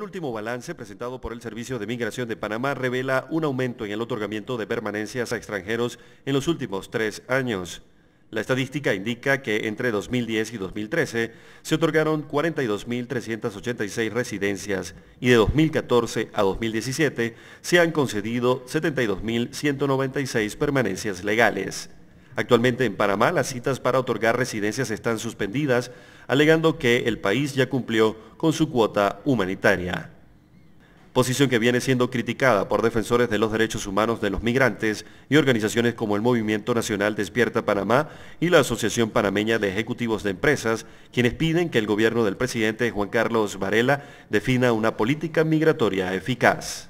El último balance presentado por el Servicio de Migración de Panamá revela un aumento en el otorgamiento de permanencias a extranjeros en los últimos tres años. La estadística indica que entre 2010 y 2013 se otorgaron 42.386 residencias y de 2014 a 2017 se han concedido 72.196 permanencias legales. Actualmente en Panamá las citas para otorgar residencias están suspendidas alegando que el país ya cumplió con su cuota humanitaria. Posición que viene siendo criticada por defensores de los derechos humanos de los migrantes y organizaciones como el Movimiento Nacional Despierta Panamá y la Asociación Panameña de Ejecutivos de Empresas, quienes piden que el gobierno del presidente Juan Carlos Varela defina una política migratoria eficaz.